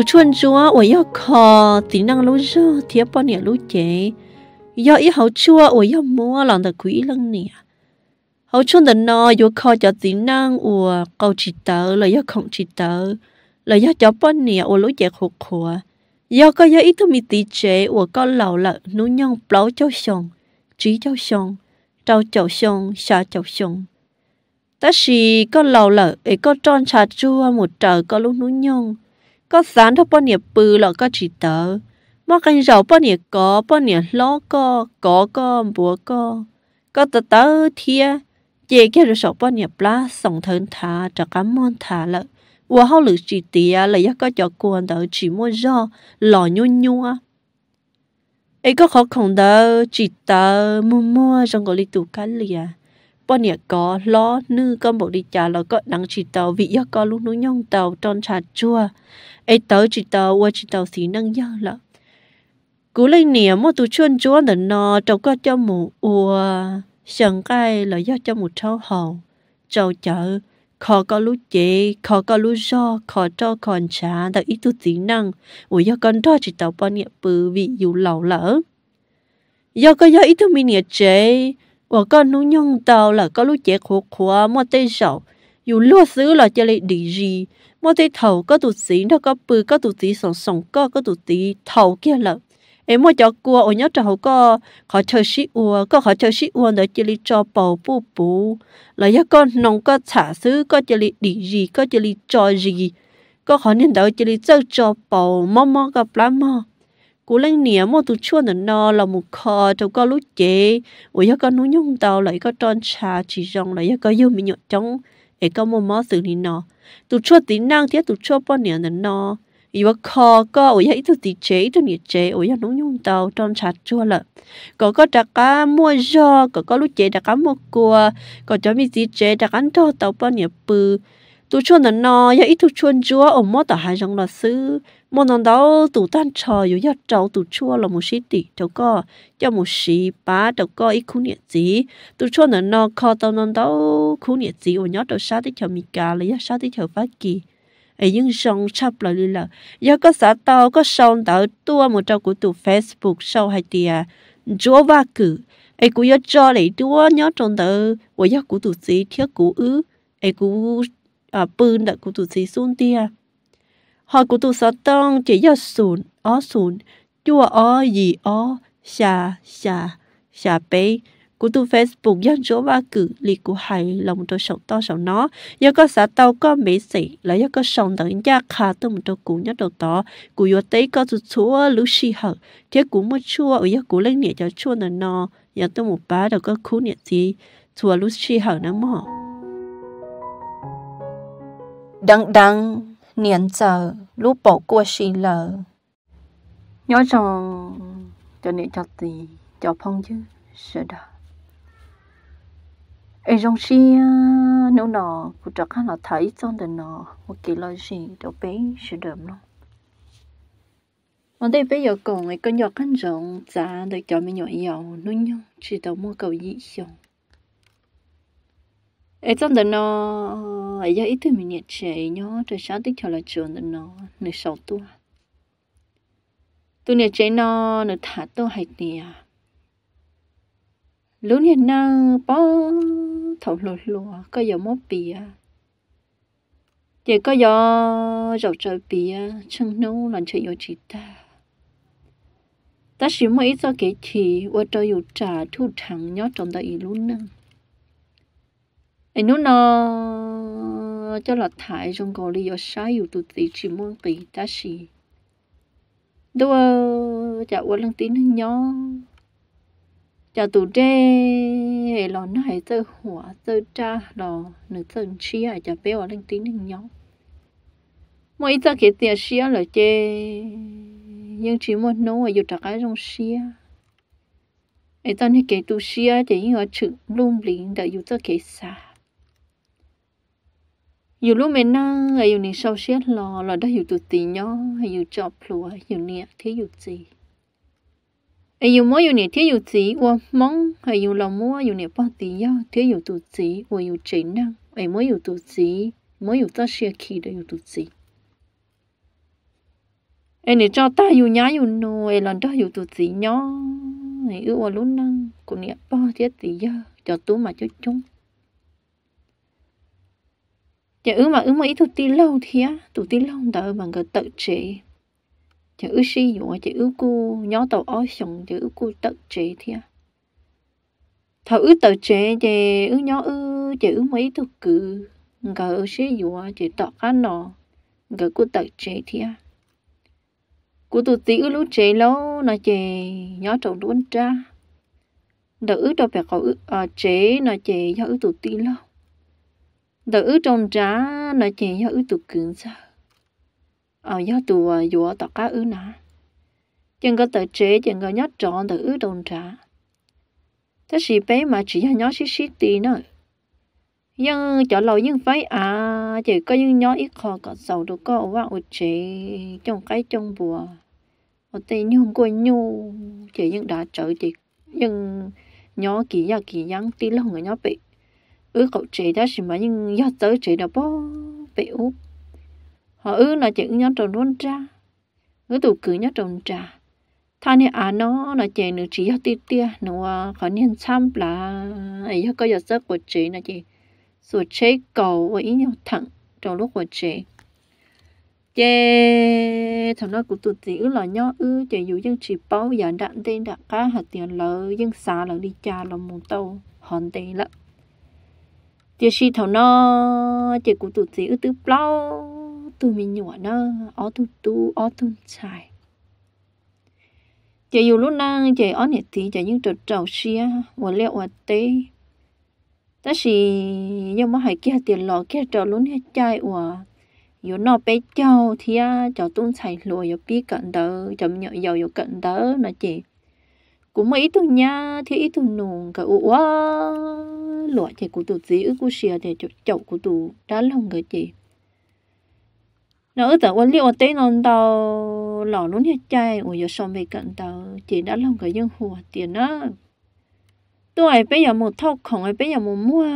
yêu yêu yêu năng hào mua quý dù chuan chúa 我要靠只能路热贴半年路节，要一好 chúa 我要摸浪的鬼冷你啊！好 chuan de nó cho chỉ năng của câu chỉ tớ yêu là 要 không chỉ tớ yêu là 要 cho 半年我路节 khổ khổ，要个要一头米地节我个老了，努娘包叫熊，只叫熊，招叫熊，下叫熊。ta chỉ có xì có lầu lợ ấy có tròn trà chua một trời có lúc núi nhông có sáng thọ bao nhiêu bự là có chỉ tờ mà cần rau bao nhiêu có bao nhiêu lo có có có bùa có có tờ tờ thia chị kia rồi sọ bao nhiêu lá sòng thân thả cho cá món thả lợ và hao lử chỉ tía là do có cho quân tờ chỉ mua do lò nhu nhu á ấy có khó khăn đâu chỉ tờ mua mua trong cái lý tủ cá liền bọn nhẹ có lo nư có bộ đi trả là có đăng chỉ tàu vì do có lúc nó nhông tàu tròn trà chua ấy tớ chỉ tàu qua chỉ tàu xí năng nhớ lắm cú lên nè một tụ chuyên chúa là nó trâu có cho mù ua sần cay, là do cho mù trâu hầu trâu chờ, khó có lúc chế khó có lúc do khó cho còn trả đã ít tu tí năng ủa do con đó chỉ tàu bọn nhiêu bự vị dù lẩu lỡ do có do ít tu mình nhẹ chế 我跟侬用到了，跟侬结合合没得少，有落实了这里利益，没得头个肚子，那个背个肚子上上个个肚子头去了。哎，莫叫过，我要找个好吃食物，个好吃食物在这里做保不补，来一个弄个茶水，个这里利益，个这里做利，个好念到这里做做保，么么个不么。cú lên nĩa mà tụ chua nữa nò là một kho đâu có lúc chế ủa giờ có núi nhung tàu lại có tròn trà chỉ rong lại giờ có yêu mình nhọt trong ấy có một món xử lý nò, tụ chua tí năng thế tụ chua bao nĩa nữa nò, ý bà kho có ủa giờ ít tụ tí chế ít tụ nĩa chế ủa giờ núi nhung tàu tròn trà chua lợ có có đặc cá mua giò có có lúc chế đặc cá mua cua có cho mình tí chế đặc ăn cho tàu bao nĩa bự tu chuan nó no ya ít tu chuan chúa ở mò tỏ hai dòng là sư mò nó đó tu tan trò yếu giờ cháu tu chua là một sĩ tỷ cháu có ya một xí ba, cháu có ít khu nhiệt gì tu chuan nó no kho tao nó đó khu nhiệt gì ở nhớ đâu sao tới chờ mi cả là ya sát tới chờ phát kỳ ấy nhưng song chắp lại đi là ya có xã tao có song tao tua một trâu của tu facebook sau hai tia chúa va cử ấy cũng ya cho lấy tua nhớ trong tờ của giờ của tu sĩ thiết của ư ấy cũng à bươn đã cụt tụ sĩ xuống tia họ cụt tụ sợ tông chỉ do sùn ó sùn chua ó gì ó xà xà xà bê cụt tụ facebook dân chỗ ba cử li cụ hay lòng tôi sống to sống nó do có xã tàu có mỹ sĩ là do có sống tận gia khá tôi một tôi cụ nhất đầu to cụ vô tế có chút chúa lũ sĩ hở thế cụ mua chua ở do cụ lên nhẹ cho chua là nó giờ tôi một bá đầu có khu nhẹ gì chua lũ sĩ hở nó mỏ đăng đăng niệm giờ lúc bỏ qua xì lờ nhớ rằng cho nên cho gì cho phong chứ sợ đó ai trong xì à, nếu nọ cũng khác là thấy trong đời nọ một cái lời gì đâu bé sợ đậm lắm mà đây bây giờ còn cái con nhỏ khăn rộng giá được cho mình nhỏ giàu nuôi nhau chỉ đâu mua cầu dị xong Ờ, ấy trong đó nó ấy giờ ít thứ mình nhẹ trẻ nhó rồi sáng tích cho là trường đó nó nửa sáu tuổi tôi nhẹ trẻ nó nửa thả tôi hay tiền lúc nhẹ nó bó thầu lột lụa có giờ mốt bìa chỉ có giờ dầu trời bìa chân nấu làm chuyện yêu chị ta ta chỉ mới cho kể thì, qua trời yêu trả thu thẳng nhó trong đó ít luôn nâng ai nó cho là thải trong gò li ở sai yếu tụt tí chỉ muốn kỳ ta xì đâu chả uống lăng tín nhỏ chả tụ đê lò nó hay tơ hỏa tơ cha lò nữ tơ chi à chả bé uống lăng tín nhỏ mỗi tơ kể tiền xia là chê nhưng chỉ một nấu ở dù trả cái trong xia ấy tao này kể tu xia chỉ những ở chữ lung liền đợi dù tơ kể xa dù lúc mình na hay dù những sau xét lò lò đó dù tụt tì nhó hay dù chọc lùa hay dù thế dù gì hay dù mỗi dù nè thế dù gì qua món hay dù lòng mua dù nè bao thế dù tụt gì qua dù chỉ năng hay mỗi dù tụt gì mỗi dù ta khi đó dù tụt gì em nè cho ta dù nhá dù nô em lần đó dù tụt gì nhó hay ước qua cũng nè bao cho tú mà cho chúng giờ ứ mà ứ mà ít tụt tí lâu thì á tụt tí lâu đợi bằng cái tự trị giờ ứ sử dụng giờ ứ cô nhớ tàu ói xong giờ ứ cô tự trị thì á thầu ứ tự trị giờ ứ nhớ ứ giờ ứ mấy tụt cự ngờ ứ sử dụng giờ tọt cá nọ ngờ cô tự trị thì á cô tụt tí ứ lúc trị lâu nó chè nhớ tàu đuôn tra đợi ứ đâu phải có ứ chế nó chè do ứ tụt tí lâu đỡ ư trong trá nói chuyện ờ, do ư tụ cứng à, sao ở do tụ dùa tọt cá ư nà chừng có tờ chế chừng có nhát trọn đỡ ư trong trá thế sĩ bé mà chỉ do nhớ xí xí tí nữa nhưng chỗ lâu nhưng phải à chỉ có những nhớ ít khó có sầu được có và ủ chế trong cái trong bùa ở tây nhung của nhu chỉ những đã trở chỉ nhưng nhớ kỳ nhà kỳ nhắn tí lâu người nhớ bị ư cậu chị đó chỉ mà nhưng do tới chị đó bố bị úp họ ư là chị nhớ trồng luôn ra ứ tụ cứ nhớ trồng trà thà nè à nó là chị nữ chỉ do tít tia nó khó niên xăm là ấy có giờ giấc của chị là chị sửa chế cầu với ý nhau thẳng trong lúc của chị chê thằng nó cũng tụt tí ư là nhó ư chê dù dân chỉ bao giờ đạn tên đã cá hạt tiền lỡ dân xa lỡ đi cha lòng mù tâu hòn tiền lắm chỉ xí thầu nó chỉ cũng tụt gì ư tứ bao tụi mình nhỏ nó ó tụt tu ó tụt xài chỉ dù lúc năng chỉ ó nhiệt thì chỉ những trò trầu xia và liệu và tê ta xì nhưng mà hai kia tiền lò kia trò luôn hết chai và dù nó bé cháu thì à cháu tuôn xài lùa dù biết cận tớ cháu nhợ giàu dù cận tớ là chị cũng mấy tuần nha thì ít tuần nùng cả ủa lụa thì cụ tụ dĩ ước cụ xìa thì chậu chậu cụ tụ đã lòng người chị nó ở tại quan liệu tế non tàu lò luôn hết chai ủa giờ xong về cận tàu chị đã lòng người dân hùa tiền đó tôi ấy bây giờ một thóc không ấy bây giờ một mua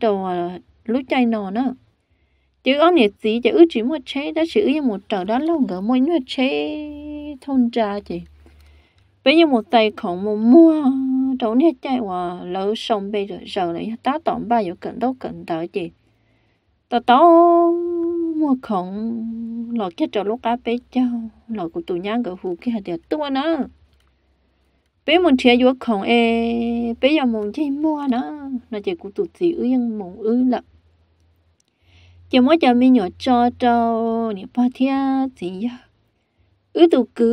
đồ lúc chai nọ đó. chứ ông nhiệt sĩ chỉ ước chỉ một chế đã chỉ ước một trở đã lòng người mỗi nhiệt chế thôn trà chị bây giờ một tay không một mua chị lỡ bây giờ tổ tới đâu không lúc cá bé cháu lão của tụi nhá cái phụ cái hạt đẹp tua nữa bé muốn chơi vô không e bé giờ muốn chơi mua nữa nó chỉ của tụi chị ư nhưng muốn ư lắm chỉ mỗi giờ mình nhỏ cho cho nè ba thia gì ya ư tụ cứ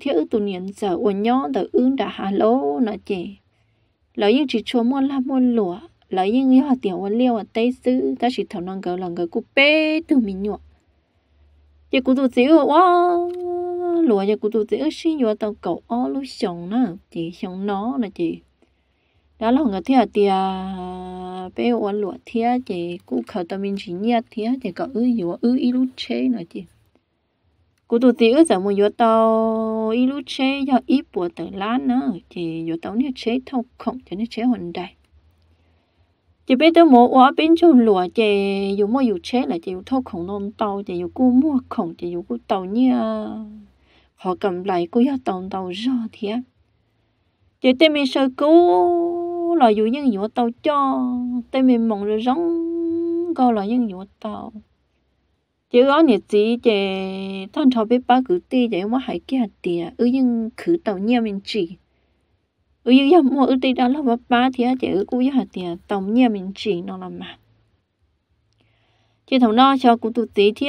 thia ư tụ niệm giờ uốn nhon từ ư đã hà lô nó chỉ lỡ những chỉ chúa mua la mua lụa lỡ những yêu tiểu quân liêu ở tây sư ta chỉ thầu non gờ lòng gờ cụ bê từ mình nhọ giờ cụ tụt xíu quá lụa giờ cụ tụt xíu xin nhọ tàu cậu ó lúc sống nè chỉ sống nó là chỉ, đó là người thiệt tiệt bé uống lụa thiệt chỉ cụ khẩu tâm mình chỉ nhiệt thiệt chị cậu ư gì ư ý lúc chế nữa chị cú tụt tí ước giờ mua vô tàu ít lúc chế do ít bùa tử lá nữa thì vô tàu nếu chế thâu khổng cho nếu chế hồn đại chỉ biết tới mua quá bên trong lúa chế, dù mua dù chế là chỉ thâu khổng non tàu chế dù cú mua khổng chế dù cú tàu như họ cầm lại cú do tàu tàu rõ thì á chỉ tên mình sơ cú là dù những vô tàu cho tên mình mong rồi rong coi là những vô tàu chỉ có nhật chỉ chè thằng cháu biết ba cứ ti chè mà hãy kia tiệt ư nhưng cứ tàu nhiều mình chỉ ư nhưng giờ mua ư ti đã là ba thì chè ư cũng hạt tiệt tàu nhiều mình chỉ nó làm mà chỉ thằng nó cho cụ tụ tí thì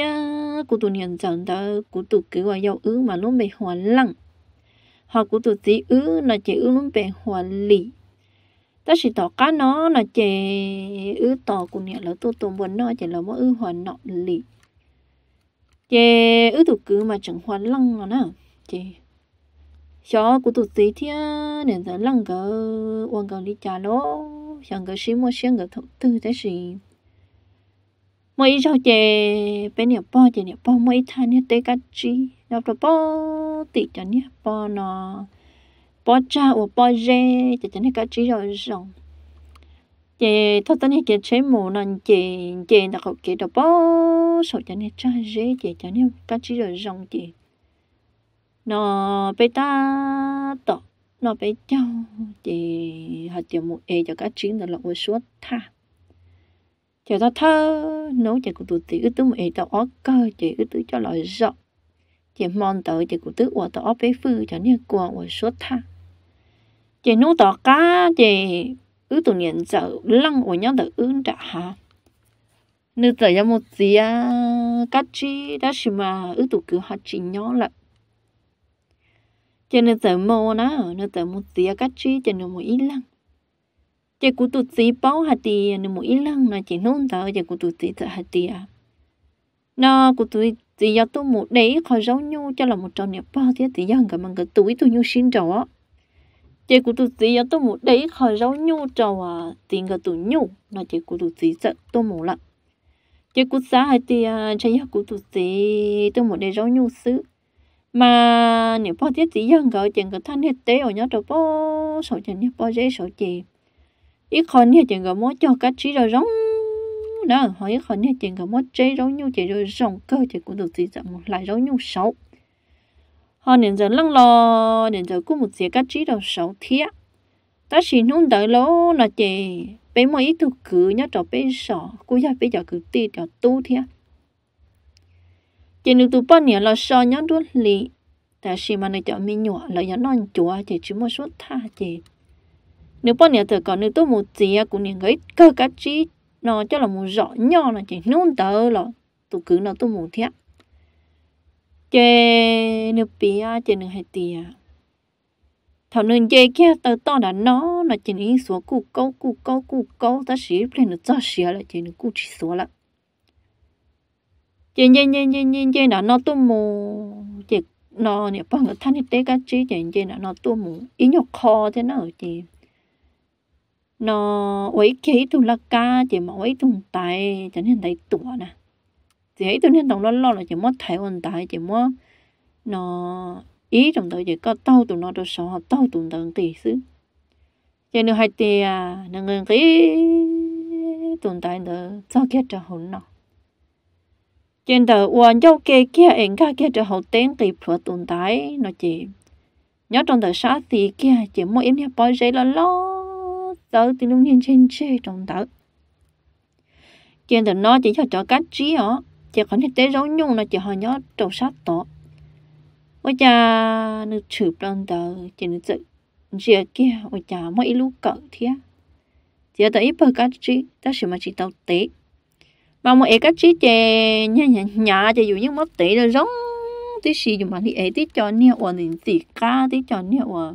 cụ tụ nhận chẳng đó cụ tụ cứ vào dầu ư mà luôn bị hoàn lăng họ cụ tụ tí ư là chè ư luôn bị hoàn lì ta chỉ tỏ cá nó là chè ư tỏ cụ nhận là tu tụ buồn nó chè là mỗi ư hoàn nọ lì chế ư tụ cứ mà chẳng hoàn lăng rồi nè chế cho của tụ tí thia nên giờ lăng cái quan cái đi trả lỗ chẳng cái xí mua xiên cái thầu tư thế gì mỗi cho chế bên nhà bò chế nhà bò mỗi than nhà tê cá chi đọc là bò tị cho nhà bò nó bò cha của bò dê chế cho nhà cá chi rồi rồng chị thôi tao nhớ chị chế mù nè chị chị đã học chị đồ bó số cho nên cha dễ chị cho nên cá chỉ rồi rong chị nó bé ta tọ nó bé cháu chị hạt tiểu mù e cho cá chín là lọc suốt tha chờ ta thơ nấu chị cũng tụt tí ư tứ mù e tao ó cơ chị ư tứ cho lời rộng chị mòn tới chị cũng tứ ủa tao ó bé phư cho nên quà ủa suốt tha chị nấu tỏ cá chị ứ tụ niệm chợ lăng của nhau đỡ ứng đã ha nữ giờ ya một gì à cá chi đã xí mà ứ tụ cứ hạt chỉ nhỏ là cho nên giờ mò nó nữ giờ một gì à cá chi cho nên một ít lăng cho cụ tụ gì bao hạt thì nên một ít lăng là chỉ nôn thở cho cụ tụ gì giờ hạt thì à nó cụ tụ gì giờ tôi một đấy khỏi rau nhau cho là một trò niệm bao thế thì giờ cả mình cái túi tôi nhu xin trò chị cũng tụi sĩ ở tôi một đấy khỏi rau nhu cho à tiền cái tụi nhu là chị cũng tụi sĩ giận tôi một lắm chị cũng xã hay thì chị ở cũng tụi sĩ tôi một để rau nhu xứ mà nếu bao tiết chị dân gọi chuyện cái thanh hết tế ở nhớ trầu bao số chuyện nhớ bao dễ số chị ít khỏi nhớ chuyện gọi muốn cho cái trí rồi rong đó hỏi khỏi nhớ chuyện gọi muốn chế rau nhu chị rồi rong cơ chị cũng tụi sĩ giận một lại rau nhu xấu họ nên giờ lăng lo nên giờ cũng một chế các chỉ đầu sáu thiết ta chỉ nung đợi lỗ là chị bé mỗi ít thuộc cứ nhớ trò bé sọ cô giờ bé giờ cứ tì trò tu thiết chị nữ tụ bao nhiêu là sọ nhớ đuốt lì ta chỉ mà nói cho mình nhỏ là nhớ non chúa chị chỉ một suốt tha chị nếu bao nhiêu thời còn nếu tôi một gì cũng nên cái cơ các trí, nó cho là một rõ nhỏ là chị nung đợi là tụ cứ nó tôi một thiết chê nửa bia à, chê nửa hai à thằng nửa chê kia tao to đã nó nó chê nửa số cụ câu cụ câu cụ câu ta xí lên nửa cho xí là chê nửa cụ chỉ số là chê chê chê chê chê chê đã nó tu mù chê nó nè bằng cái thanh tế cá chê chê chê đã nó tu mù ý nhọc khó thế nào chê nó ấy kế tu là ca chê mà ấy tu tài cho nên thấy tuổi nè dễ tôi nên đồng lo lo là chỉ muốn thấy hoàn tại chỉ muốn nó ý trong tôi chỉ có tao tụi nó được sợ tao tụi nó kỳ xứ cho nên hai tì à nó cái tụi tại nó cho kia cho hồn nó trên tờ quan dâu kia kia anh ca kia cho hậu tên kỳ phở tụi tại nó chỉ nhớ trong tờ xã thì kia chỉ mỗi em nhà bao giấy là lo tớ thì luôn nhiên trên trên trong tờ trên tờ nó chỉ cho cho cá trí họ chỉ có những tế rau nhung là chỉ họ nhớ trầu sát tỏ, ôi cha nữ chụp đơn tờ chỉ nữ tự chia kia ôi cha mỗi lúc cỡ thía chỉ tới ít bờ cá chi ta sẽ mà chỉ tàu tế mà mỗi cá chi chè nhà nhà nhà chè dù những mất tế là giống tí xì dùng mà thì ấy tí cho nè ổn thì tí cá tí cho nè ổn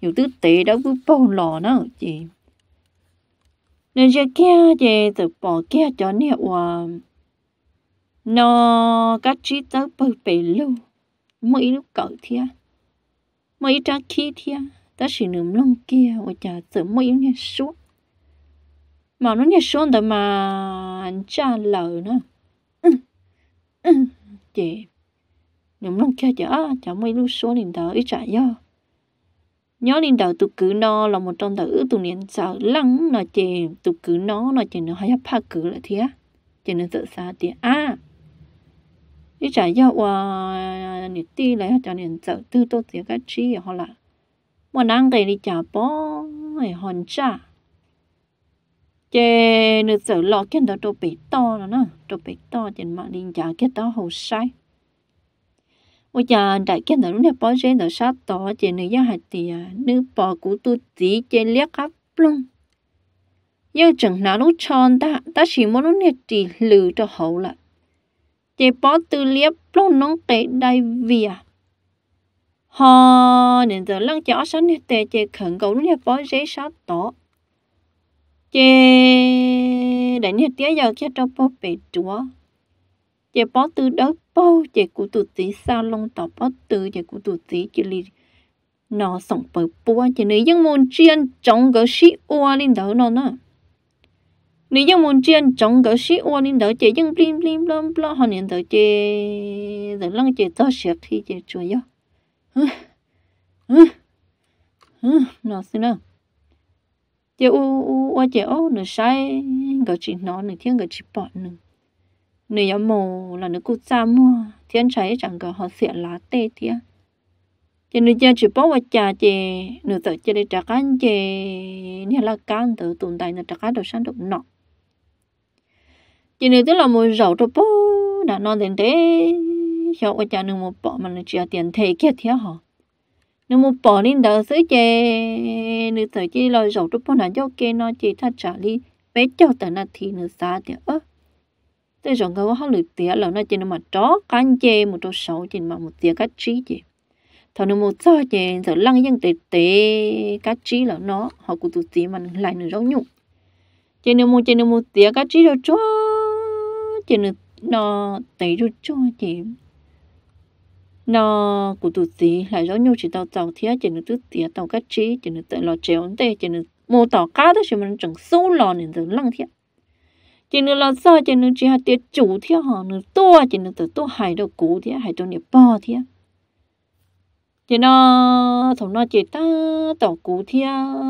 dù tư tế đó cứ bầu lò nó chỉ nên chia kia chè từ bỏ kia cho nè nó các trí tớ bởi bể luôn, mấy lúc cậu thia mấy tra khi thia ta chỉ nếm lông kia và chả tự mấy nhà xuống mà nó nhà xuống đó mà cha lỡ nữa ừ ừ chị nếm lông kia chả chả mấy lúc xuống liền đó ít chả do nhớ liền đầu tụ cứ nó là một trong đầu tụ liền sợ lắng nó chè tụ cứ nó nó chè nó hay phá cứ là thia chè nó sợ xa thì à 你只要我你弟来，他叫你走，都都这个吃好了。我难给你假包，哎，很假。这你走了，见到都被盗了呢，都被盗，见嘛人家见到好晒。我家 đại kiến là lúc này bỏ rơi là sát tỏ chỉ nữ gia hạt tì à nữ bỏ cú tu tí chỉ liếc hấp luôn nhưng chẳng nào lúc tròn ta ta chỉ muốn lúc này chỉ lử cho hậu chế bó tư liếp lúc nông kế đầy vỉa họ nên giờ lăng chó sẵn nè tệ chế khẩn cầu lúc nè bó dễ sát tỏ chế để nè tía giờ kia cho bó bể chúa chế bó tư đất bó chế cụ tụ tí sao lông tỏ bó tư chế cụ tụ tí chế lì nó sống bởi bó chế nữ dân môn chuyên trọng gỡ sĩ oa lên đó nó nữa nếu 你用文件整个是我领导姐用 bling bling bling bling 和领导姐的让姐到学习姐主要，嗯嗯嗯，老师呢？姐我我我姐哦，你 sai cái chị nó này thiên cái chị bọn nữa, này ở mồ là nó cứ xa mua thiên cháy chẳng có họ xịn lá tê thiên chị nữ cha chụp bao cha chị nữ tự chị đi trả cán chị nhà là cán tự tồn tại nữ trả cán đồ sáng đồ nọ chỉ nếu tức là một rậu cho bố đã non tiền thế cho ở cha nương một bỏ mà nó chia tiền thế kia thế hả nương một bỏ nên đỡ sữa chè nương sữa chỉ lo rậu cho bố là cho kia nó chỉ thắt trả đi bé cho tận là thì nương xa thì ớ tôi rằng cái hoa lửa tía là nó chỉ nó mà chó cán chè một chỗ sáu chỉ mà một tía cắt trí chè thằng nó một sao chè giờ lăng dân tệ tệ cắt trí là nó họ cũng tụt tí mà lại nửa rau nhục chè nương một chè nương một tía cắt trí đâu chó chị nó tới rồi cho chị nó của tụt gì là rõ nhu chỉ tao tàu thiết chỉ nó tụt tía tàu cá trí chỉ nó tự lo chéo ấn tê chỉ nó mô tỏ cá đó chỉ mình chẳng sâu lò nên tự lăng thiết chỉ nó lo sao chỉ nó chỉ hạt tiết chủ thiết họ nó to chỉ nó tự to hải đầu cũ thiết hải đầu nhớ bò thiết chỉ nó thằng nó chỉ ta tàu cũ thiết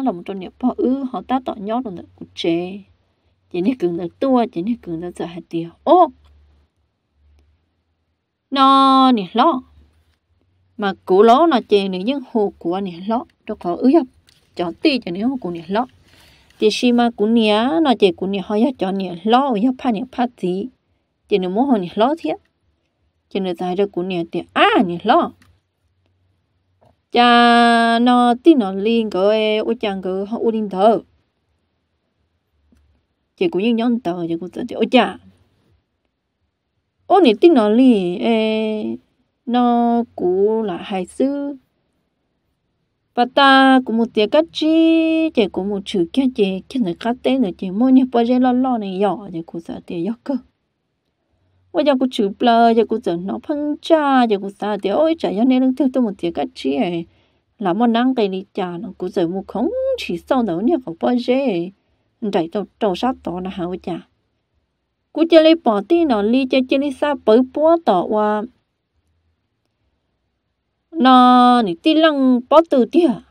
là một trong nhớ bò ư họ ta tỏ nhót rồi cụ chế chỉ nên cường được tua chỉ nên cường được giờ hạt tiêu ô nó nè lo mà cũ lố nó chỉ nè hồ của nè lo đâu có ứ dập cho ti cho hồ của nè lo chỉ khi mà cũ nè nó chỉ cũ nè hơi cho nè lo ở dập pha nè pha gì chỉ nè muốn hồ nè thiệt chỉ nè dài ra cũ nè thì à nè lo cha nó tí nó liên cái ô chàng cái họ ô linh chị cũng như nhon tờ chị cũng chị ôi chà ô nị tin nó lì nó cũng là hải sư và ta cũng một tiếng cắt chi chị cũng một chữ kia chị kia này cắt tên này mỗi ngày bao lo lo này nhỏ chị cũng sợ tiền nhỏ cơ giờ cũng chữ bờ giờ cũng giờ nó phân cha giờ cũng sợ tiền ôi chả nên đang theo tôi một tiếng cắt chi là một năng cái đi chả nó cũng giờ một không chỉ sau đó nhà phải bao chạy trâu trâu sát tổ là hậu chả cú chơi lấy bỏ tí nó li chơi chơi lấy sao bởi búa tổ qua nó nị tí lăng bỏ từ tí à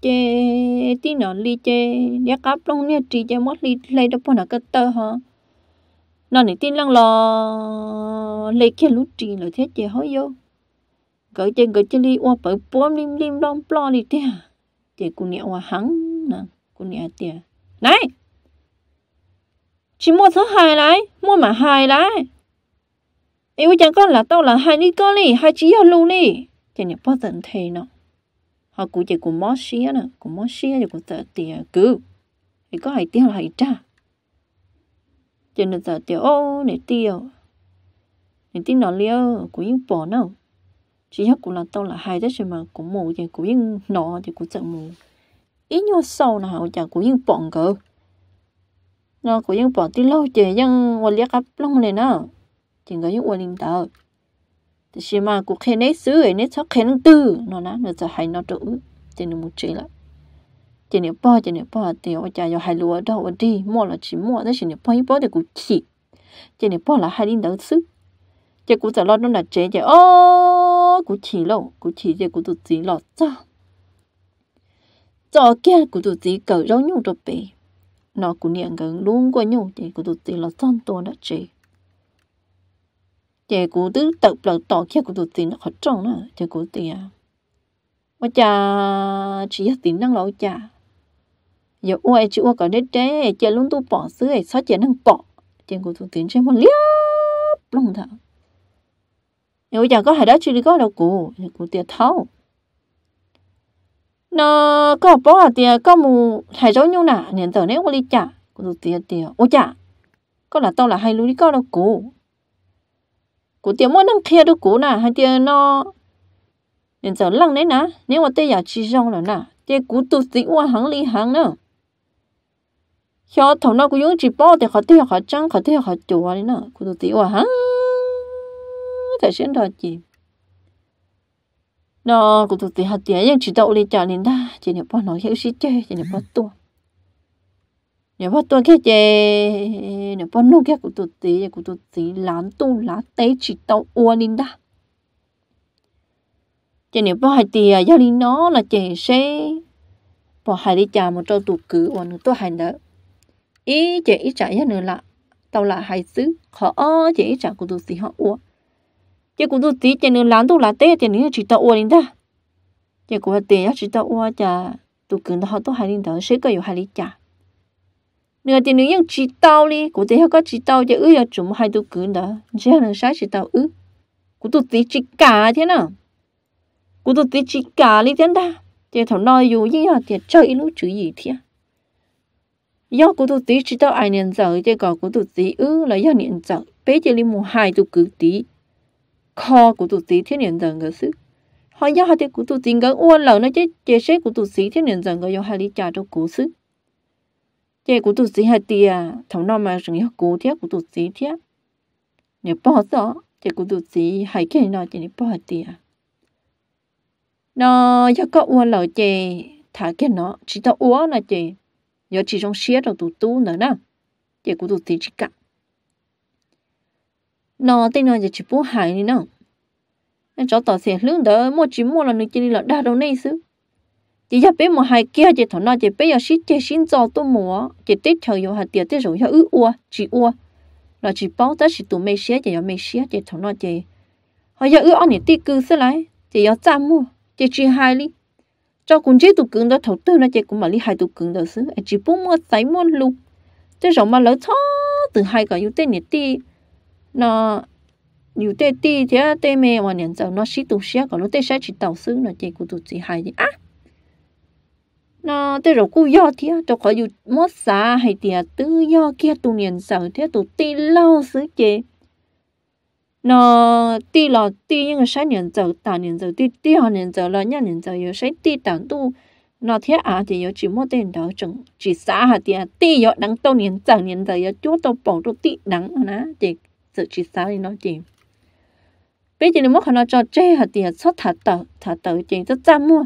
chơi tí nó li chơi đĩa cáp long nè chỉ chơi mất li lấy đâu bỏ nó cái tơ hả nó nị tí lăng lò lấy kia lú trì là thế chơi hỏi vô gỡ chơi gỡ chơi li qua bởi búa lim lim long plon đi thế chơi cú nẹo hoa hắn nè cú nẹo tiền 来，chỉ mua số hai lại, mua mà hai lại. Ý với chẳng có là tao là hai đi có đi, hai chỉ hơn luôn đi. Thì nhà bao tận thì nó. Họ cũng chỉ cũng mót xía nè, cũng mót xía thì cũng tờ tiền cứ. Thì có hai tiêu là hai cha. Cho nên tờ tiền ô, để tiêu. Để tiêu nó liêu, cũng yên bỏ nào. Chỉ hát cũng là tao là hai chứ mà cũng mù thì cũng yên nọ thì cũng sợ mù ý nhau sau nào chả của những bọn cơ nó của những bọn tí lâu chỉ những quần liếc áp lông này nó chỉ có những quần linh tờ thì chỉ mà của khen ấy xứ ấy nét chắc khen tư nó sẽ hay nó trụ chỉ nó muốn chỉ lại chỉ nếu bỏ chỉ nếu bỏ thì ở chả có hai lúa đâu ở đi mua là chỉ mua đó chỉ nếu bỏ bỏ thì cũng chỉ chỉ nếu bỏ là hai linh tờ xứ chỉ cũng sẽ lo nó là chế chỉ ô cũng chỉ lâu cũng chỉ chỉ cũng tụt chỉ lo sao cho kia của tụi chị cởi rau nhung rồi bể nó cũng niệm gần luôn qua nhung thì của tụi chị là son to đã chơi chị của tứ tập là tỏ kia của tụi chị nó khó trông nữa chị của chị à mà cha chỉ chị tính năng lâu cha giờ ôi chị ôi có đế đế chị luôn tu bỏ xứ ấy sao chị năng bỏ chị của tụi chị trên một liếc lông thở nếu giờ có hai đó chị đi có đâu cụ thì cụ tiệt thâu nó có bố là tiền có mù hay giống như nà nên tờ nếu có đi trả có đồ tiền tiền ô trả có là tao là hay lưu đi có đâu cũ cũ tiền mỗi năm kia đâu cũ nà hay tiền nó nên tờ lăng đấy nà nếu mà tê giả chi rong là nà tê cũ tu sĩ qua hàng lý hàng nữa cho thằng nó cũng dùng chỉ bỏ thì họ tiêu họ trăng họ tiêu họ chùa đi nè cũng tu sĩ hàng thời sinh thời gì nó cũng thực tế hạt tiền nhưng chỉ đậu lên trả nên ta chỉ nếu bọn nó hiểu sĩ chơi chỉ nếu bọn tuôn nếu bọn tuôn kia chơi nếu bọn nó kia cũng thực tế cũng thực tế lán tu lá tế chỉ đậu uo nên ta chỉ nếu bọn hạt tiền giao à, lên nó là chỉ xe bỏ hai đi trả một trâu tụt cử uo nữa tôi hành đó ý chỉ ý trả nhất nữa là tao là hai xứ khó chỉ ý trả cũng thực tế họ uo chỉ cũng tu tí chỉ nên lán tu lá tê chỉ nên chỉ tao uo linh ta chỉ cũng tiền chỉ tao uo chả tu cứng họ tu hai linh đó sẽ có nhiều hai linh chả nửa tiền nữ chỉ tao đi cũng thế có chỉ tao chỉ ư giờ chúng hai tu cứng đó chỉ là sai chỉ tao ư cũng tu tí chỉ cả thế nào cũng tu tí chỉ cả đi thế ta chỉ thằng nói dù gì họ tiền chơi lúc chữ gì thế do của tôi tí chỉ tao ai nhận giờ chứ còn cũng tôi tí ư là do nhận giờ bé chỉ linh mua hai tôi cứ tí khó của tụi sĩ thiên nhiên rằng cái sự họ giáo hạt thì của tụi sĩ cái uôn lẩu nó chứ chế sĩ của tụi sĩ thiên nhiên rằng cái do hai lý trả cho cố sự chế của tụi sĩ hạt tia thằng nó mà rằng cái cố thiết của tụi sĩ thiết nếu bỏ rõ chế của tụi sĩ hãy cái nó chỉ nếu bỏ tia nó do các uôn lẩu chế thả cái nó chỉ tao uôn là chế do chỉ trong xía trong tụi tu nữa nè chế của tụi sĩ chỉ cả nó tên nó giờ chỉ bố hại này nó cho tỏ xe lương đó mua chỉ mua là nước chỉ là đa đâu này chứ, chỉ giờ bé mua hải kia chỉ thằng nó chỉ bé giờ xí chỉ xin cho tôi mua chỉ tết chờ giờ hạt tiền tết rồi giờ ứ ua chỉ ua là chỉ bao tất chỉ tụi mày xía chỉ giờ mày xía chỉ thằng nó chỉ họ giờ ứ ăn thì tê cư xí lại chỉ giờ chăm mua chỉ chỉ hại đi cho cũng chỉ tụi cứng đó thầu tư nó chỉ cũng mà đi hai tụi cứng đó xứ chỉ bố mua sấy mua lục tết rồi mà lỡ cho từ hai cái yếu tên này tê nó nhiều tê ti thế tê mẹ hoàn nhận dầu nó xí tụ xé còn nó tê xé chỉ tàu xứ nó chỉ của tụt chỉ hay thì á nó tê rồi cú do thế cho khỏi dù mót xả hay tiệt tứ do kia tụ nhận dầu thế tụ tê lâu xứ chế nó tê là tê những cái sáng nhận dầu tà nhận dầu tê tê họ nhận dầu là nhá nhận dầu yếu sáng tê tàn tu nó thế à thì có chỉ mót tên đó chẳng chỉ xả hả tiệt tê yếu đắng tàu nhận dầu nhận dầu yếu chúa tàu bỏ tụ tê đắng nè chị 自己手里拿钱。bây giờ nếu mà nó cho chơi hạt tiền xuất thả tờ thả tờ tiền rất chăm mua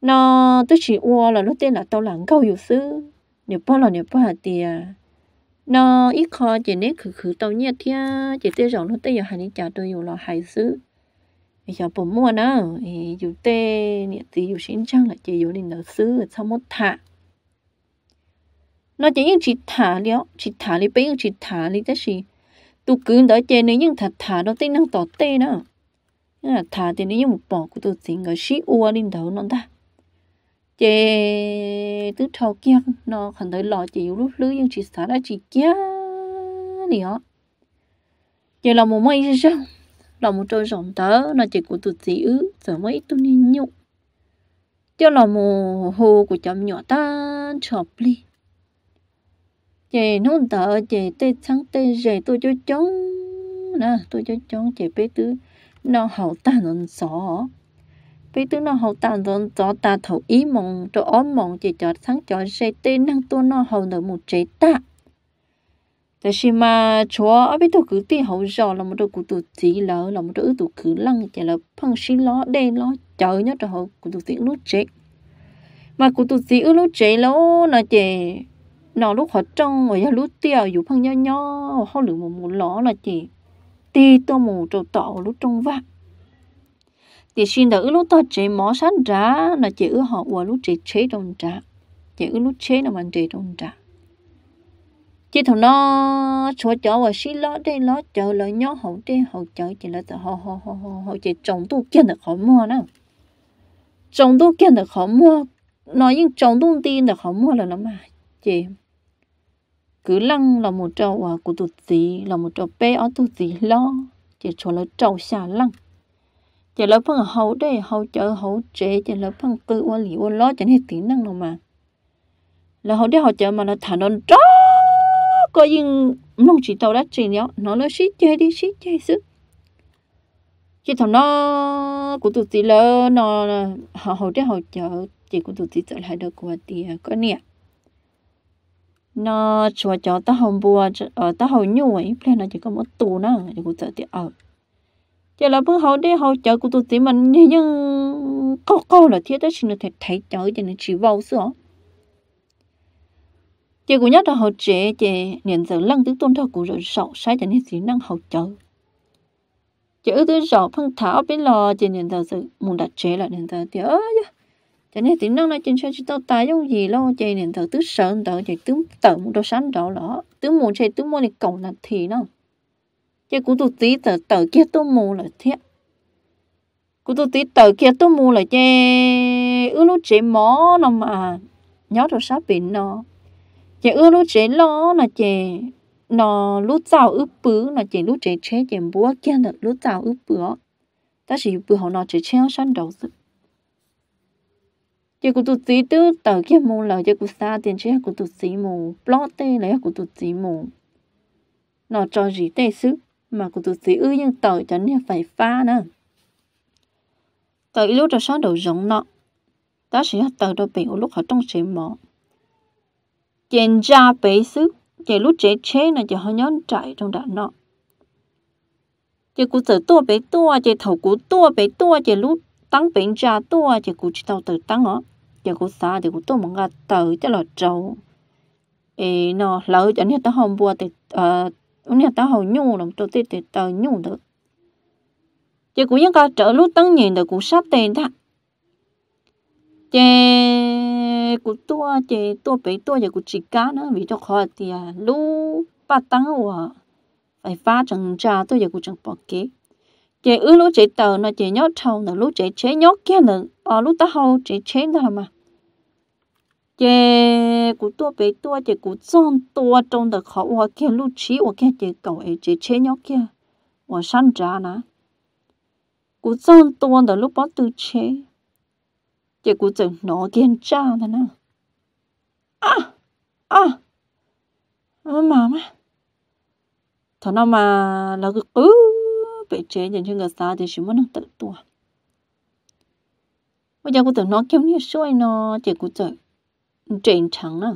nó tôi chỉ ua là nó tên là tao lắng câu hiểu sư nếu bao là nếu bao hạt tiền nó ít khó chỉ nên khử khử tao nhiệt thia chỉ tên rộng nó tên giờ hai trả tôi hiểu là hai bây giờ bố mua nó dù tê nhiệt tí dù xin chăng là chỉ dù lên nó sư sau một thả nó chỉ những chỉ thả liệu chỉ thả đi bây giờ chỉ thả đi tất gì tu cứ đó chơi nếu những thật thà nó tin năng tỏ tê đó là thà thì nếu như một bỏ của tôi tính cái sĩ ua lên đầu nó ta chê tứ thâu kia nó khẩn tới lò chỉ lúc lưới nhưng chỉ xả đã chỉ kia thì họ chê là một mấy sao là một trôi rộng tớ là chỉ của tôi chỉ ứ giờ mấy tôi nên nhụ chê là một hồ của chấm nhỏ ta chọc ly chị nó thợ chị tê sáng tê rể tôi cho chống nè tôi cho chống chị bé tứ nó hậu ta nó sọ bé tứ nó hậu ta nó sọ ta thầu ý mộng cho óm mộng chị cho sáng cho rể tê năng tôi nó hậu được một chế ta thế khi mà chúa ở bên tôi cứ tin hậu rõ là một đôi cụ tụ chỉ lỡ là một đôi tụ cứ lăng chỉ là phăng xí ló đen ló chờ nhất cho hậu cụ tụ tiếng lúc chế mà cụ tụ chỉ lúc chế lâu là chị nó lúc họ trông giờ lúc tiêu dù phăng nhỏ nhỏ họ lửa một mù ló là chị tì tôi mù trâu tỏ lúc trông vác thì xin đỡ lúc tôi chế mỏ sáng ra là chị ư họ và lúc chế chế đồng trả chị ư lúc chế là mình chế đồng trả chị thằng nó chỗ cho và xí ló đây ló chờ lời nhó hậu đây hậu chờ chị là họ họ họ họ họ chị trồng tu kiến là khó mua nữa trồng tu kiến là khó mua nói nhưng trồng tu tin là khó mua là lắm mà chị cứ lăng là một trâu à của tụt gì là một trâu bé ở tụt gì lo chỉ cho là trâu xả lăng chỉ là phần hậu đây hậu chợ hậu trễ chỉ là phần cứ ô lì ô lo chỉ hết tiếng năng đâu mà là hậu đây hậu chợ mà là thả nó trâu coi nhưng nông chỉ tàu đã chỉ nhau nó nói xí chơi đi xí chơi sức chỉ thằng nó của tụt gì lỡ nó hậu hậu đây hậu chợ chỉ của tụt gì trở lại được của tiền à, có nè nó chùa chó ta hồng bùa ở ta hồng nhu ấy plan là chỉ có một tù nữa chỉ có sợ thì ở chỉ là bữa hậu để hậu chờ, của tụi tí mình nhưng câu câu là thiết đó chỉ là thể thấy chờ chỉ là chỉ vào sữa chị cũng nhắc là hậu trẻ chị niệm giờ lăng tiếng tôn thọ của rồi sọ sai cho nên gì năng hậu chờ. chị thứ tiếng sọ phân thảo bên lò chị niệm giờ sự muốn đặt trẻ lại niệm giờ thì ơi cho nên tiếng năng nói chính sách chỉ tao tài giống gì lâu chê nên thở tứ sợ thở chơi tứ tớ một đồ sánh đó lọ tứ muốn chê tứ muốn thì cộng là thì nó chê cũng tụt tí tớ tớ kia tao mù là thế cũng tụt tí tớ kia tao mù là chê ư lúc chê mó nó mà nhớ đồ sáng biển nó chê ư lúc chê lo là chê nó lúc chào ướp bứ là chê lúc chê chê chơi búa kia là lúc chào giàu ướp đó ta chỉ bữa họ nó chê chơi sánh đầu rồi giờ cụ tụt sĩ tư tờ kia mù là giờ cụ xa tiền chứ cụ tụt sĩ mù lo tê là cụ tụt sĩ mù nó cho gì tê sức mà cụ tụt sĩ ư nhưng tờ chẳng nên phải pha nữa tờ lúc cho sáng đầu giống nó ta sẽ tờ đầu biển lúc họ trong sĩ mỏ tiền ra bế sức chỉ lúc chế chế là chỉ họ nhón chạy trong đạn nọ chỉ cụ sở tua bế tua chỉ thầu cụ tua bế tua chỉ lúc tăng bến ra tua chỉ cụ chỉ tàu từ tăng ó giờ cũng xa thì cũng tôi muốn ra tới tới là trâu ê nó lỡ cho nên ta không bua thì ờ nên ta hầu nhu lắm tôi thì tao nhu được chị cũng những cái trở lúc tăng nhìn được cũng sắp tiền ta chị của tôi chị tôi bị tôi giờ cũng chỉ cá nữa vì cho khó thì à lúc ba tăng của phải phá chẳng trà tôi giờ cũng chẳng bỏ kế chị ứ lúc chị tờ nó chị nhót thâu nữa lúc chị chế nhót kia nữa ờ lúc tao hâu chị chế đó mà chế cú tua bé tua chế cú tròn tua trong đợt khó hoa kia lúc chí hoa kia chế cầu ấy chế chế nhóc kia hoa săn trả nè cú tròn tua đợt lúc bắt tư chế chế cú chừng nó kiên trả nè nè à à à mà mà thà nó mà là cứ cứ bé chế nhìn cho người ta thì chỉ muốn tự tua bây giờ cú tưởng nó kiếm như xuôi nó chế cú chừng trên trắng à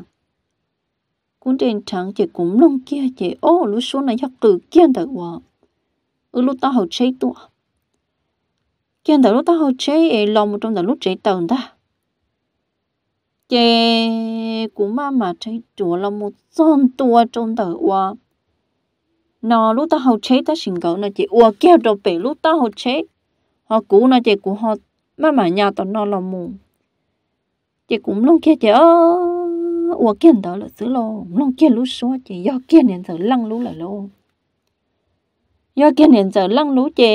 cũng trên trắng chỉ cũng long kia chỉ ô lúc số này giấc cử kiên thật quá ừ lúc ta hậu chơi tụ kiên thật lúc ta hậu chơi lòng trong đó lúc chơi tàu ta chê cũng mà mà chơi chùa là một son tua trong tờ qua nó lúc ta học chế ta xin cậu nó chỉ ua kêu đồ bể lúc ta học chế họ cũ nó chỉ của họ mà mà nhà tao nó là một chị cũng long kia chị ơ ủa kiên đó là xứ lô long kia lú số chị do kiên nên giờ lăng lú là lô do kiên nên giờ lăng lú chị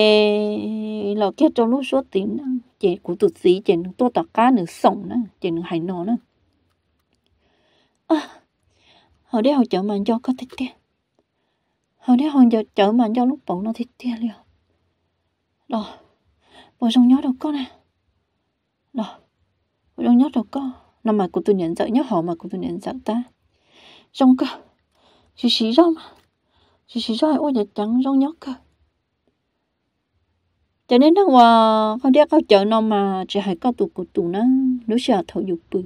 là kia trong lú số tiếng năng chị cũng tụt xí chị tôi tạc cá nữa sống nữa chị nữa hay nó nữa à, hồi đấy họ chở mà cho có thích tiền hồi đấy họ giờ chở mà cho lúc bỗng nó thích tiền liền rồi bỏ trong nhó đâu con à? đâu nhót đâu có nó mà cũng tôi nhận dạy nhớ họ mà cũng tôi nhận dạy ta trong cơ chỉ chỉ rong chỉ chỉ rong ôi nhà trắng rong nhót cơ cho nên nó hòa ờ, phong đeo cao chợ nó mà chỉ hay có tụ của tụ nó nó sẽ thấu dục bự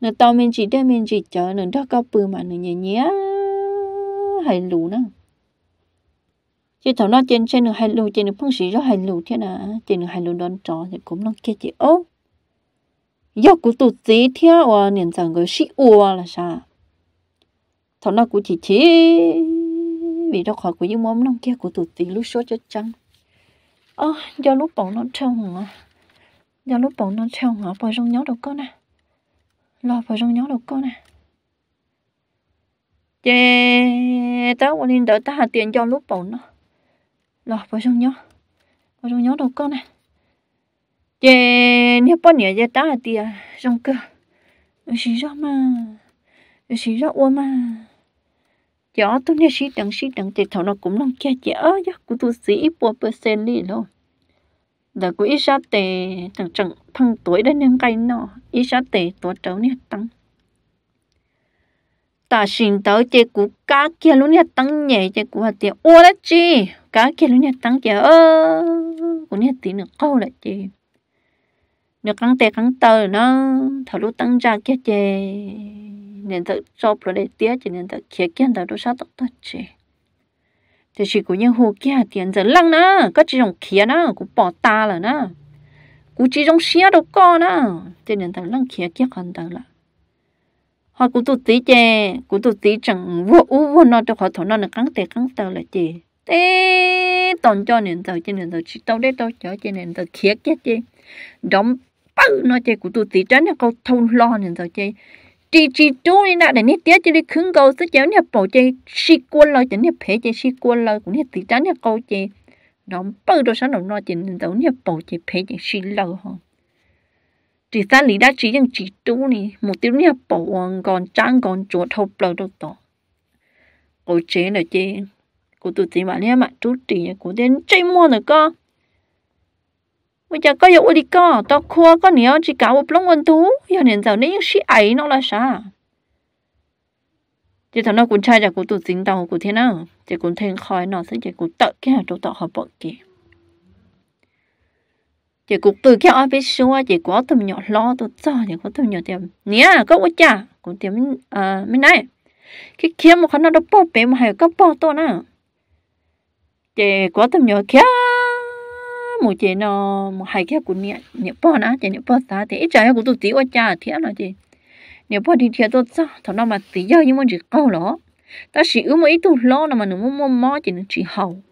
nè tao mình chỉ đeo mình chỉ chợ nè đó cao bự mà nè nhẹ nhẹ hay lù nó chỉ thấu nó trên trên nè hay lù trên nè phong sĩ đó hay lù thế nào trên nè hay lù đón trò thì cũng nó kia chị ốp. 要古都几天哇，年长个是哇了啥？他那古起起，为了考古，有毛弄点古都几路说着讲。啊，要路宝 nó theo là sao? chỉ chỉ vì khỏi những món kia của số cho lúc hả? 要路宝 nó theo hả? Bỏ rong nhó đầu con nè. Lo phải rong nhó đầu con nè. Chê, tao còn nên đợi ta hạt tiền cho lúc bảo nó. Lo phải rong nhó. phải rong nhó đầu con nè ye nhớ bao nhiêu giờ ta thì trong cơ xí rõ mà xí rõ quá mà chó tôi nhớ xí đằng xí đằng thì thằng nó cũng đang kia chớ chứ cũng tôi xí bộ bơ sen đi luôn đã có ít ra tệ thằng chẳng thằng tuổi đến những cái nọ, ít ra tệ tuổi cháu nhớ tăng ta xin tới chế của cá kia luôn nhá tăng nhẹ chế của hạt tiền ô đấy chi cá kia luôn nhá tăng kia ơ cũng nhá tí nữa câu lại chi nếu cắn tê cắn tơ nó thảo lúc tăng ra kia chê nên thật cho pro để tía chỉ nên thật kia kia thật sát sao tốt chê thì chỉ cũng những hồ kia tiền giờ lăng nữa có chỉ dùng kia nữa cũng bỏ ta là nữa cũng chỉ dùng xía đồ có nữa cho nên thật lăng kia kia còn thật là họ cũng tụt tí chê cũng tụt tí chẳng vô u vô nó cho họ thổ nó là cắn tê cắn tơ là chê tê toàn cho nên thật cho nên thật chỉ tao đấy tao cho cho nên thật kia kia chê đóng bự nó chơi của tụi tí tránh câu thâu lo nên sao chơi chỉ chỉ chú đi nè để nít tiếc chỉ đi khứng câu sẽ chéo nè bỏ chơi si quân lo chỉ nè phê chơi si quân lo cũng nè tí tránh nè câu chơi nó bự đồ sáng nó nó chỉ nên tao nè bỏ chơi phê chơi si lo hông chỉ ta lý đã chỉ những chỉ chú nè một tiếng nè bỏ còn trắng còn chuột thâu bờ đâu to câu chơi là chơi của tụi tí mà nè mà chú chỉ cô đến chơi mua nữa cơ bây giờ có dụ đi có tao khua có nhiều chỉ cả một lông quân tú giờ nên giờ nên sĩ ấy nó là sao chỉ thằng nó cũng trai giờ cũng tụt dính tàu của thế nào chỉ cũng thêm khói nó sẽ chỉ cũng tự cái hàng chỗ tao họ bỏ kì chỉ cũng từ cái ở bên xưa chỉ có tầm nhỏ lo tụt cho chỉ có tầm nhỏ tiệm nhé có quá chả cũng tiệm à mới này cái kia một khả năng nó bỏ bể mà hay có bỏ to nè chỉ có tầm nhỏ kia một chị nó một hai cái của niệm niệm bò nã chị niệm bò ta thì ít trái của tôi tí qua cha thì là chị niệm bò đi thiệt tôi sao thằng nó mà tí giờ nhưng mà chỉ câu lỗ ta chỉ ưu mấy tụt lo là mà nó mua mò chị nó chỉ hầu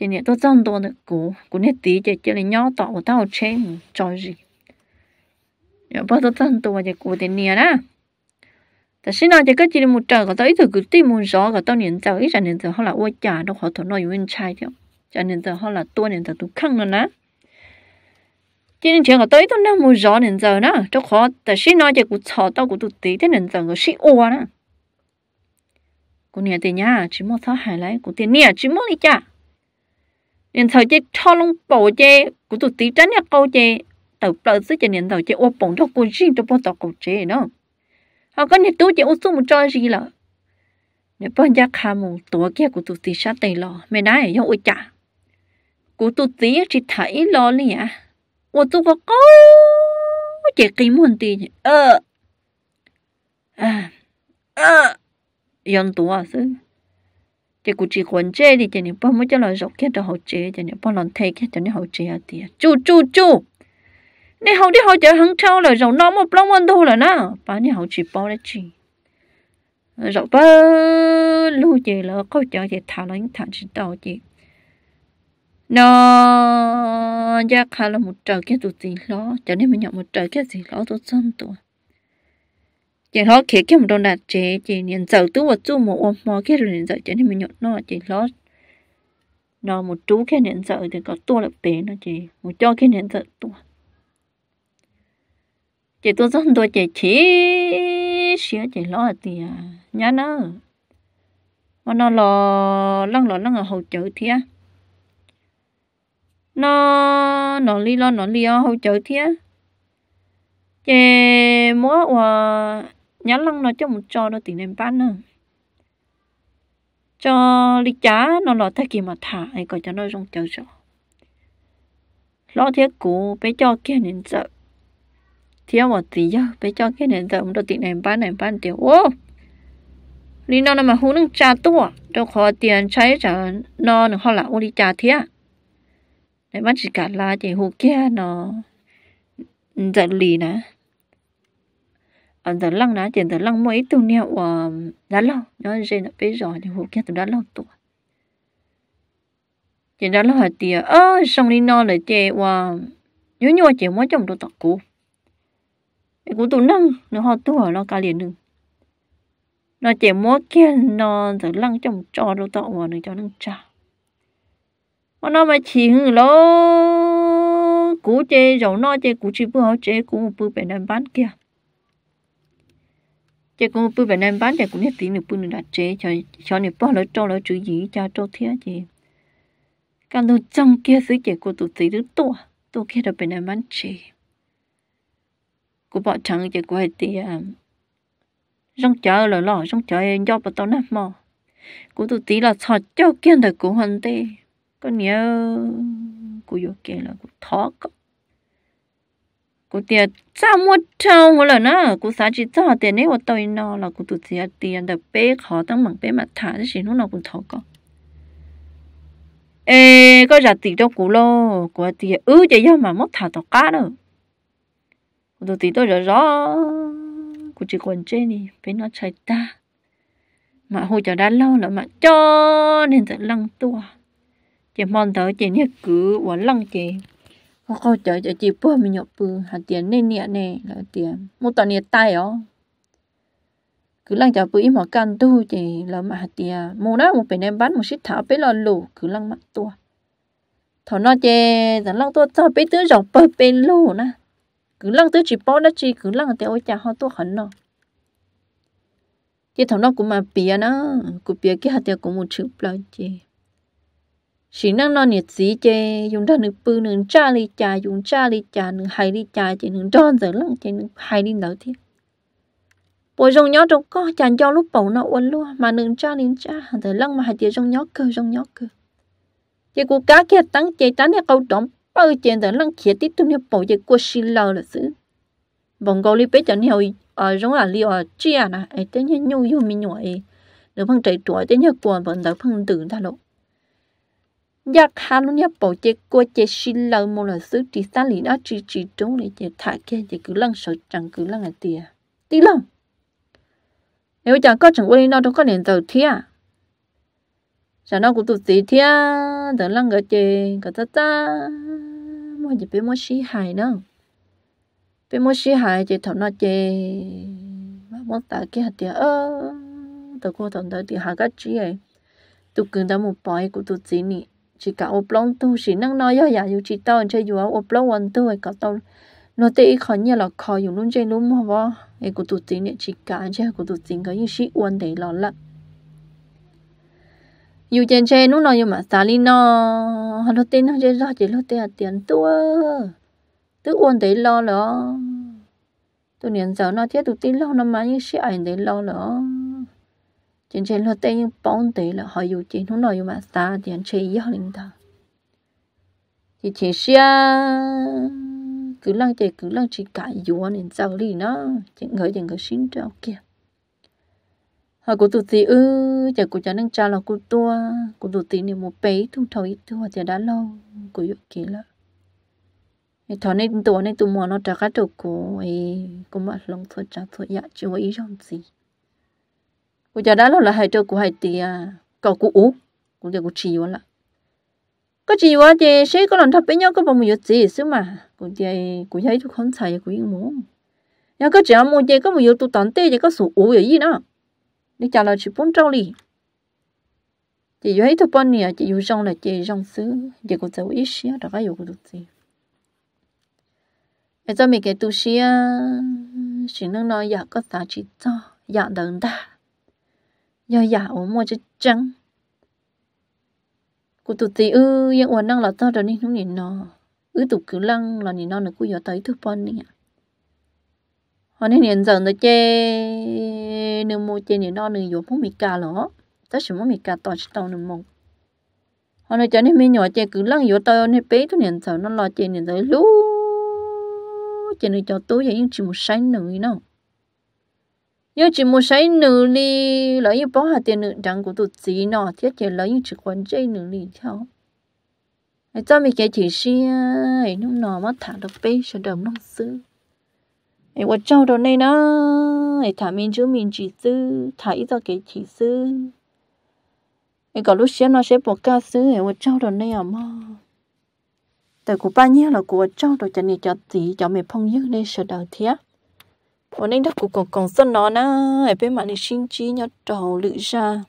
chị niệm tôi dân tôi được cũ cũng niệm tí chị chị là nhỏ tỏ của tao chém cho gì niệm bò tôi dân tôi chị cũ thì niệm đó ta xin nói cho các chị một trời có tới từ cứ tìm muốn rõ có tao niệm tao ít là niệm tao họ là qua cha đâu họ thằng nó yêu anh trai cho nên giờ họ là tua nên giờ tôi khăng rồi nè chỉ nên chuyện tới tôi nó mua rõ nên giờ nó cho khó tại xí nói cho cụ sợ tao cụ tụt tí thế nên giờ người xí ua nè cụ nhà tiền nhà chỉ mua tháo hải lại cụ tiền nhà chỉ mua đi cha nên giờ chỉ cho lông bỏ chê cụ tụt tí tránh nhà câu chê tàu bờ dưới cho nên giờ chỉ ô bổng cho cụ riêng cho bao tàu cụ chê nó họ có nhà tôi chỉ ô xuống một trò gì là nếu bọn giờ khám một tuổi kia của tụt tí sát tay lò, mẹ nói yêu ôi chả cú tu tí chỉ thấy lo li à ô tu có có chỉ kí môn tí ờ à ờ yon tu à sư chỉ cú chỉ quan chế đi chỉ nè bao mới cho lo dọc kia cho hậu chế chỉ nè bao lần thấy kia cho nè hậu chế à tí chú chú chú nè hậu đi hậu chế hăng trâu là rồng nó một lông ăn thôi là na bà nè hậu chỉ bao đấy chỉ rọc bao lưu gì là câu chuyện gì thả lánh thả chỉ đầu chỉ nó ra khá là một trời cái tụt gì đó cho nên mình nhận một trời cái gì đó tôi xong tụi chỉ nó khi cái một đòn đạt chế chỉ nhận giàu tú một chú một ôm mò cái rồi nhận giàu cho nên mình nhận nó chỉ nó nó một chú cái nhận giàu thì có tua lập tế nó chỉ một cho cái nhận giàu tua chỉ tôi rất tôi chỉ chỉ xía chỉ lo thì nhá nó mà nó lo lăng lo lăng ở hậu chữ thì á nó nó li lo nó li hậu chở thía chè múa và nhá lăng nó cho một trò nó tính đến bán nữa, cho lý chá nó lọ thay kỳ mà thả ấy còn cho nó trong chờ sợ lo thiết cũ bé cho kia nên sợ thiếu một tí giờ bé cho kia nên sợ nó tính đến bán này bán tiểu ô lý nó mà hú nâng cha tua đâu khó tiền cháy trả nó nó họ là ô lý chá thiết này vẫn chỉ cả là chỉ hồ kia nó giờ lì nè ở ờ, giờ lăng nè chỉ giờ lăng mỗi tụ neo ở đá lâu nó dễ nó bây giờ thì hồ kia từ đá lâu tụ chỉ đá lâu hạt tiề ơ xong đi nó lại chỉ và ờ, nhớ nhớ chỉ mỗi chồng đồ tọt cũ cũ tụ năng nó họ tụ nó cả liền đừng nó chỉ mỗi kia nó giờ lăng chồng cho đồ tọt mà nó cho nó trả mà nó mà chỉ hư lo cú chê rồi nó chê cú chỉ bữa họ chê cú bữa bên em bán kia chê cú bữa bên em bán chê cũng nhất tí nữa bữa được đặt chê cho cho nữa bỏ lỡ cho lỡ chữ gì cho cho thế chị cả đồ trong kia dưới chê cô tụt tí đứa to to kia là bên em bán chê cú bỏ trắng chê cú hay tiền, trong à, chợ là lo trong chợ do bà tao nát mò cú tụt tí là sợ cho kia được cú hoàn tiền có nhớ cô yêu kể là cô thọ có cô tiền sao mua trâu hoặc là nó cô xã chỉ cho tiền nếu tôi tôi nó là cô tụt tiền tiền được bé khó tăng bằng bé mặt thả thì nó nó cũng thọ có ê có giờ tiền đâu cô lo cô tiền ư chỉ do mà mất thả tao cá nữa cô tụt tiền tôi rõ rõ cô chỉ còn trên đi bé nó chạy ta mà hồi giờ đã lâu là mà cho nên thật lăng tua chỉ mong tới chỉ nhất cứ quá lăng chỉ có câu chở chở chỉ bơ mình nhộp bơ hạt tiền nên nhẹ nè là tiền một tuần nhiệt tay ó cứ lăng chở bơ im mà can tu chỉ là mà hạt tiền mua đó một bên em bán một xít thảo bé lo lù cứ lăng mặt tua thọ nó chè giờ lăng tua cho bé tứ rộng bơ bên lù na cứ lăng tứ chỉ bó đó chỉ cứ lăng tiền ôi chà họ tua hẳn nó chỉ thọ nó cũng mà bìa nó cũng bìa cái hạt tiền cũng một chữ bao chè chỉ năng nó nhiệt gì chê dùng ra nước bự nước cha đi cha dùng cha đi cha nước hay đi cha chỉ nước đón giờ lắm chỉ nước hay đi đâu thì Bồi dùng nhóc trong có chàng cho lúc bầu nó uốn luôn mà nước cha đi cha giờ lắm mà hai chị rong nhóc cơ rong nhóc cơ chị cô cá kia tăng chị tán này câu trọng bao chị giờ lắm kia tít tung nhập bầu chị cô xin lờ ờ, là xứ bọn ờ, câu đi bé chẳng hiểu ở rong là li ở chia à nè ấy tới nhớ nhu yêu mình nhồi được phăng chạy chuột tới nhớ quần bọn đỡ phăng tử ta lộ giặc hà luôn nhớ bảo chế cô chế xin lời một là xứ chỉ xa lý nó chỉ chỉ trốn để chế thả kia chế cứ lăng sợ chẳng cứ lăng ở tiền tí lòng nếu chẳng có chẳng quên nó đâu có nền tờ thế à chẳng nó cũng tụt gì thế à tớ lăng cái chế cái ta ta mua gì bé mua xí hài nữa bé mua xí hài chế thằng nó chế mà muốn ta kia hạt tiền ơ tớ cô thằng tớ thì hạt cái gì ấy tụt cứng tao một bói của tụt gì nị chỉ cả ô plong tu chỉ năng nói do giả dù chỉ tao chơi dù ô plong quan tu hay cả tao nó tê khó nhớ là khó dùng luôn chơi luôn mà vợ ấy của tụi tính chỉ cả anh chơi của tụi tính cái những sĩ quan đấy lo lắm dù chơi chơi nó nói mà xả đi nó nó tê nó chơi ra chỉ lo tê à, tiền tua tức quan đấy lo lỡ tụi niên giờ nó thiết tụi tính lo nó mà như sĩ ảnh đấy lo lỡ chính trên lo tây nhưng bóng tế là họ yêu chính không nói yêu mà xa thì anh chơi yêu linh ta thì chỉ xia cứ lăng thì cứ lăng chỉ cả yêu anh em giàu đi nó chẳng ngỡ chẳng ngỡ xin trao kia họ cũng tụt tí ư ừ, chả cũng chả năng cha là cô tua cũng tụt tí niệm một bé thu thầu ít thu chả đã lâu cô yêu kia là thọ này tụi này tụi mua nó trả cá đồ cô ấy cũng mà lòng thôi trả thôi dạ chưa ý trong gì cô giờ đó là hai trâu của hai tỷ cầu cũ ú cũng giờ cô chỉ quá là có chỉ quá thì sẽ có lần thập với nhau có bao nhiêu gì xứ mà cũng thì cũng thấy chút không xài cũng yên muốn nhà có chỉ mua gì có một yếu tụ tận tê thì có sủ ú vậy gì nữa đi trả lời chỉ bốn trâu đi chị thấy thập bao nhiêu chị dùng rong là chị rong xứ chị cũng giàu ít xíu đó cái được gì bây giờ mình cái tu sĩ chỉ năng nói giờ dạ, có giá trị cho giờ đừng ta 要呀，我莫只张。cô tụt tí ư, yên ổn năng là tao rồi nên không nhìn nó, ư tụt cứ lăng là nhìn nó nữa cô giờ tới thứ pon nè. họ nên nhìn giờ nó chê, nếu mua chê nhìn nó nữa dù không bị cà lỏ, tất nhiên không bị cà, to chỉ tao nữa mong. họ nói cho nên mình nhỏ chê cứ lăng dù tao nên bé tôi nhìn giờ nó lo chê nhìn tới lú, chê nữa cho tôi vậy nhưng chỉ một sáng nữa nữa yêu chỉ muốn sai nữ đi lấy yêu bỏ hạt tiền nữ đang của tụt gì nọ thiết chỉ lấy yêu chỉ quan chơi nữ đi theo ai cho mình cái chỉ xí ai lúc nọ mất thả được bê sẽ đầm nông sư ai quật trâu đồ này nó ai thả mình chứ mình chỉ sư thả ít cho cái chỉ sư ai có lúc xem nó sẽ bỏ ca sư ai quật trâu đồ này à mà tại của ba nhé là của trâu đồ cho này cho tí cho mình phong dứt nên sợ đầu thiết วันนี้ đã cũng còn còn sân nó na bên mà đi xin chi nhau trầu lự ra